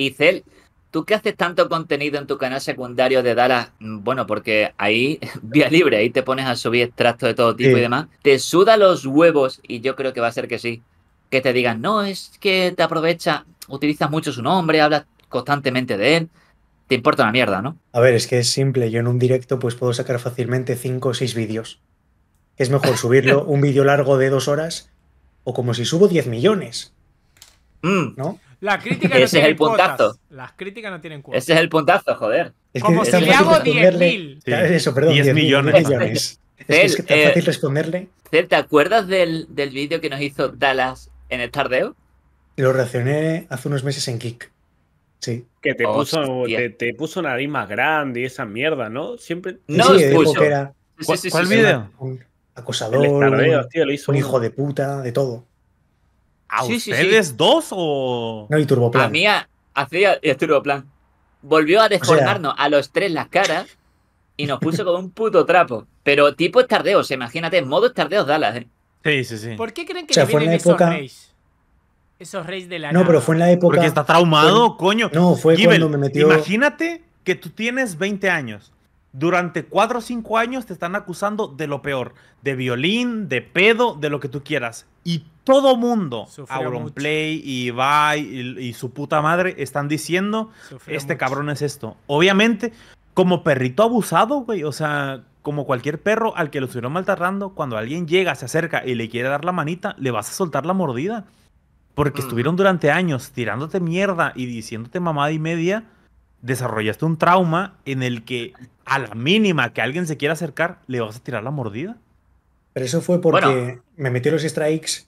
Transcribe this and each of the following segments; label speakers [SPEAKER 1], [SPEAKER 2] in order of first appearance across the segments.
[SPEAKER 1] Y Cel, ¿tú qué haces tanto contenido en tu canal secundario de Dallas? Mm, bueno, porque ahí, vía libre, ahí te pones a subir extractos de todo tipo y demás. Te suda los huevos, y yo creo que va a ser que sí. Que te digan, no, es que te aprovecha, utilizas mucho su nombre, hablas constantemente de él te importa una mierda, ¿no?
[SPEAKER 2] A ver, es que es simple. Yo en un directo pues puedo sacar fácilmente cinco o seis vídeos. Es mejor subirlo un vídeo largo de dos horas o como si subo 10 millones. Mm. ¿No?
[SPEAKER 3] La crítica no es el puntazo.
[SPEAKER 1] Las críticas no tienen cuotas. Ese es el puntazo, joder. Es Como si le hago 10.000. Sí. Eso, perdón, 10, millones. es, que es, que tan eh, fácil responderle. ¿te acuerdas del, del vídeo que nos hizo Dallas en el tardeo?
[SPEAKER 2] Lo reaccioné hace unos meses en Kik. Sí.
[SPEAKER 4] Que te puso, te, nariz más grande y esa mierda, ¿no? Siempre. No, ¿Cuál, sí,
[SPEAKER 2] Un acosador, tío, hizo un hijo de puta, de todo.
[SPEAKER 1] ¿A sí, ustedes dos o.? No, y Turboplan. A mí hacía Turboplan. Volvió a deformarnos a los tres las caras y nos puso como un puto trapo. Pero tipo estardeos, imagínate, modo estardeos Dallas, ¿eh? Sí, sí, sí. ¿Por
[SPEAKER 3] qué creen que o esos época... Esos reyes de la. No, pero fue en la época. Porque está
[SPEAKER 5] traumado, coño. No, fue cuando me metió. Imagínate que tú tienes 20 años durante cuatro o cinco años te están acusando de lo peor, de violín, de pedo, de lo que tú quieras. Y todo mundo, Auronplay, Play y, y, su puta madre, están diciendo, este cabrón es esto. Obviamente, como perrito abusado, güey, o sea, como cualquier perro al que lo estuvieron maltratando, cuando alguien llega, se acerca y le quiere dar la manita, le vas a soltar la mordida. Porque mm. estuvieron durante años tirándote mierda y diciéndote mamada y media desarrollaste un trauma en el que a la mínima que alguien se quiera acercar, le vas a tirar la mordida.
[SPEAKER 2] Pero eso fue porque me metió los strikes,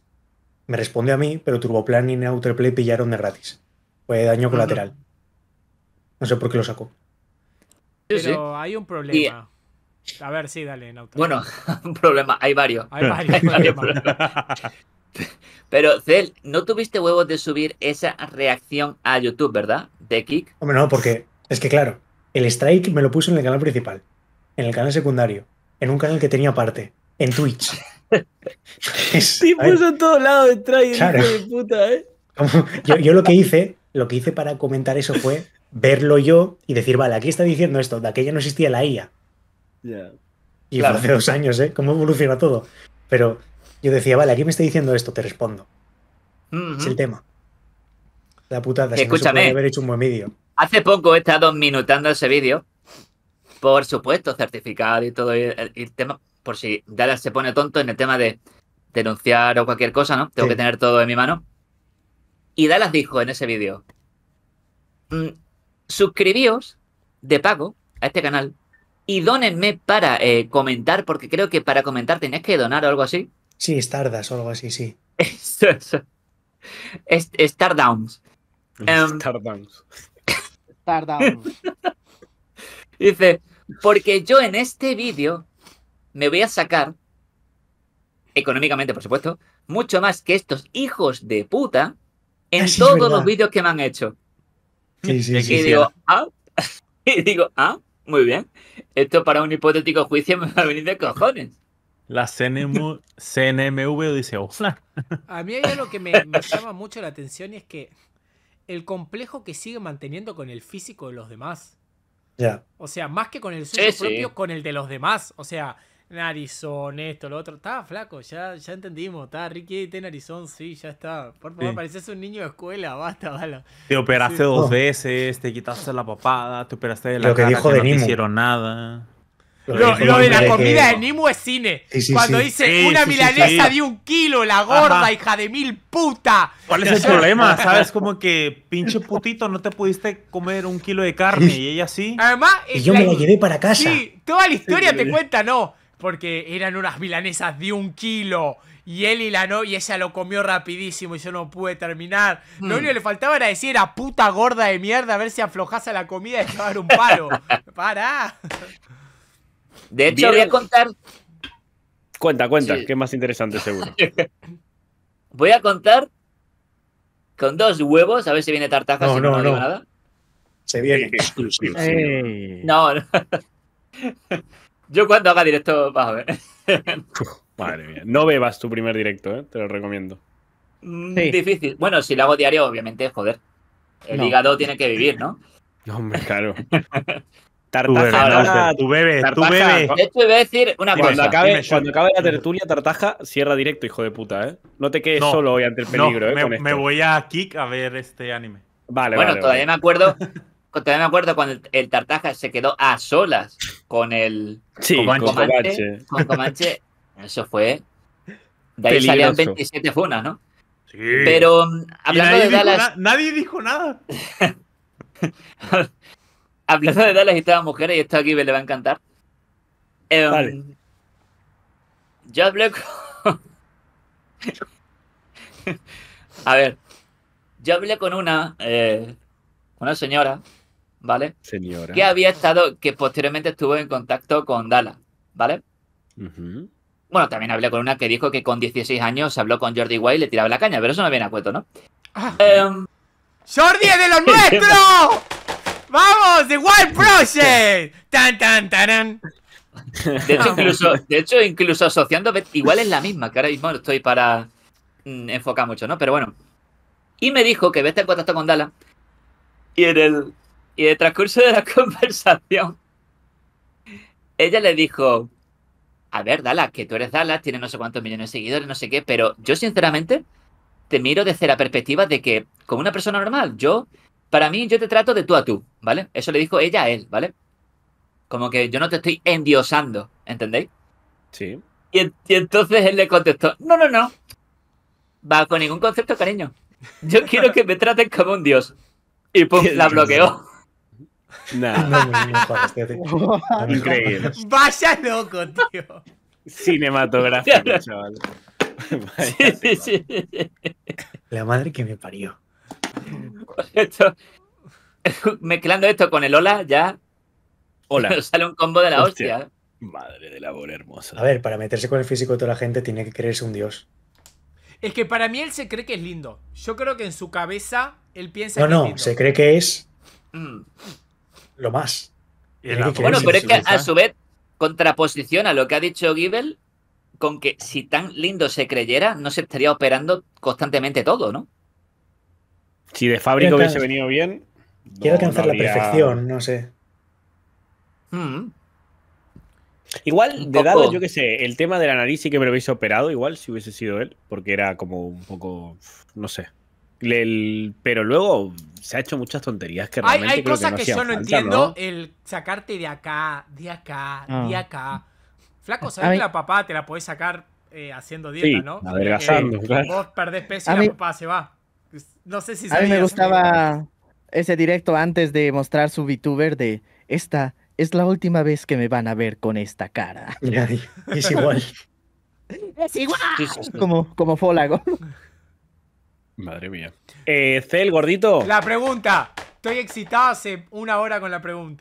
[SPEAKER 2] me respondió a mí, pero Turboplan y Neutroplay pillaron de gratis. Fue daño colateral. No sé por qué lo sacó.
[SPEAKER 1] Pero hay un
[SPEAKER 3] problema. A ver, sí, dale,
[SPEAKER 1] Bueno, un problema, hay varios. Hay varios, Pero, Cel, no tuviste huevos de subir esa reacción a YouTube, ¿verdad? De Kick.
[SPEAKER 2] Hombre, no, porque es que claro, el strike me lo puso en el canal principal, en el canal secundario, en un canal que tenía aparte, en Twitch. sí, puso en todos lados el strike, puta, ¿eh? yo, lo que hice, lo que hice para comentar eso fue verlo yo y decir, vale, aquí está diciendo esto, de aquella no existía la IA. Ya. Y hace dos años, ¿eh? ¿Cómo evoluciona todo? Pero yo decía, vale, aquí me está diciendo esto, te respondo. Es el tema. La putada, si no se haber hecho un buen vídeo.
[SPEAKER 1] Hace poco he estado minutando ese vídeo. Por supuesto, certificado y todo el, tema. Por si Dallas se pone tonto en el tema de denunciar o cualquier cosa, ¿no? Tengo que tener todo en mi mano. Y Dallas dijo en ese vídeo: mm, suscribíos de pago a este canal y donenme para eh, comentar, porque creo que para comentar tenías que donar o algo así.
[SPEAKER 2] Sí, Stardust o algo así,
[SPEAKER 1] sí. eso, eso. Stardowns. Em, Stardowns. Tardamos. Dice, porque yo en este vídeo me voy a sacar, económicamente por supuesto, mucho más que estos hijos de puta en ah, todos los vídeos que me han hecho. Ah", y, digo, ah, muy bien. Esto para un hipotético juicio me va a venir de cojones.
[SPEAKER 5] La CNMV dice, hola.
[SPEAKER 3] A mí hay algo que me, me llama mucho la atención y es que el complejo que sigue manteniendo con el físico de los demás. ya, O sea, más que con el suyo propio, con el de los demás. O sea, narizón, esto, lo otro. Está flaco, ya, ya entendimos. Está Ricky ten narizón, sí, ya está. Por favor, pareces un niño de escuela, basta, bala. Te operaste dos
[SPEAKER 5] veces, te quitaste la papada, te operaste de la cara, que dijo de no te hicieron nada. Lo, de la comida de Nimo es cine. Cuando dice una milanesa de
[SPEAKER 3] un kilo, la gorda, hija de mil puta. ¿Cuál es el problema? ¿Sabes?
[SPEAKER 5] Como que pinche putito, no
[SPEAKER 3] te pudiste comer un kilo de carne y ella sí. Además, y yo me la llevé para casa. Sí, toda la historia te cuenta, no. Porque eran unas milanesas de un kilo. Y él y la no, y ella lo comió rapidísimo y yo no pude terminar. no Lo mm. único que le faltaba era decir a puta gorda de mierda a ver si aflojase la comida y llevar un palo. ¡Para!
[SPEAKER 4] De hecho, voy a contar. Cuenta, cuenta, que es más interesante seguro.
[SPEAKER 1] voy a contar con dos huevos, a ver si viene tartaja. No, no, no, Nada. Se viene exclusivo. No, Yo cuando haga directo, vas a ver.
[SPEAKER 4] Madre mía. No bebas tu primer directo, ¿eh? te lo recomiendo.
[SPEAKER 1] Es mm, Difícil. Bueno, si lo hago diario, obviamente, joder. El hígado tiene que vivir, ¿no?
[SPEAKER 4] No, hombre, claro. Tartaja. Ahora, tú bebes, tú bebes. De hecho,
[SPEAKER 1] a decir una cosa. cuando,
[SPEAKER 4] acabe, la tertulia, Tartaja, cierra directo, hijo de puta, ¿eh?
[SPEAKER 1] No te quedes solo hoy ante el peligro, ¿eh? Me, este. voy a Kik
[SPEAKER 5] a ver este
[SPEAKER 1] anime. Vale, Bueno, vale, todavía me acuerdo. Todavía me acuerdo cuando el, Tartaja se quedó a solas con el Comanche, con, con Comanche. Eso fue. De ahí salían 27 funas, ¿no? Sí. Pero hablando de Dallas.
[SPEAKER 5] nadie dijo nada.
[SPEAKER 1] hablando de Dallas y todas mujeres, y esto aquí me le va a encantar. Em, vale. Yo hablé con... a ver, yo hablé con una, eh, una señora, ¿vale? Señora. Que había estado, que posteriormente estuvo en contacto con Dala, ¿vale? Bueno, también hablé con una que dijo que con 16 años habló con Jordi White y le tiraba la caña, pero eso no viene a cuento, ¿no? Ah. Em, ¡Jordi es de los nuestros!
[SPEAKER 3] ¡Vamos! ¡The Wild Project! ¡Tan, tan, tan!
[SPEAKER 1] De hecho, incluso, de hecho, asociando, igual es la misma, que ahora mismo estoy para mm, enfocar mucho, ¿no? Pero bueno. Y me dijo que vete en contacto con Dala. Y en el, y el transcurso de la conversación, ella le dijo, a ver, Dala, que tú eres Dala, tienes no sé cuántos millones de seguidores, no sé qué, pero yo sinceramente te miro desde la perspectiva de que, como una persona normal, yo para mí, yo te trato de tú a tú, ¿vale? Eso le dijo ella a él, ¿vale? Como que yo no te estoy endiosando, ¿entendéis? Sí. Y, entonces él le contestó, no, no, no. Va, con ningún concepto, cariño. Yo quiero que me traten como un dios. Y pum, la bloqueó.
[SPEAKER 4] Nada. No, este
[SPEAKER 1] Increíble.
[SPEAKER 3] Vaya loco, tío.
[SPEAKER 4] Cinematografía. chaval. sí,
[SPEAKER 1] sí, sí.
[SPEAKER 2] La madre que me parió.
[SPEAKER 1] mezclando esto con el hola, ya hola. sale un combo de la hostia. Madre de labor hermosa.
[SPEAKER 2] A ver, para meterse con el físico de toda la gente tiene que creerse un dios.
[SPEAKER 3] Es que para mí él se cree que es lindo. Yo creo que en su cabeza él piensa no, que no, se cree que es mm.
[SPEAKER 2] lo más. Bueno,
[SPEAKER 1] pero es que a su vez contraposiciona lo que ha dicho Gibel con que si tan lindo se creyera, no se estaría operando constantemente todo, ¿no?
[SPEAKER 4] Si de
[SPEAKER 2] fábrica hubiese
[SPEAKER 1] venido bien.
[SPEAKER 2] Quiero alcanzar la perfección, no sé.
[SPEAKER 1] Hmm.
[SPEAKER 4] Igual, de dado, yo qué sé, el tema de la nariz sí que me lo hubiese operado, igual si hubiese sido él, porque era como un poco. No sé. pero luego se ha hecho muchas tonterías que realmente. Hay, cosas que, yo no entiendo:
[SPEAKER 3] el sacarte de acá, de acá, ah. de acá. Flaco, ¿sabes que la papá te la podés sacar eh, haciendo dieta, no? Vos perdés peso y la papá se va sé si A mí me gustaba ese directo antes de mostrar su VTuber de esta es la última vez que me van a ver con esta cara. es igual. es igual. Como, como fólago.
[SPEAKER 4] Madre mía. Eh, Cel, gordito.
[SPEAKER 3] La pregunta. Estoy excitado hace una hora con la pregunta.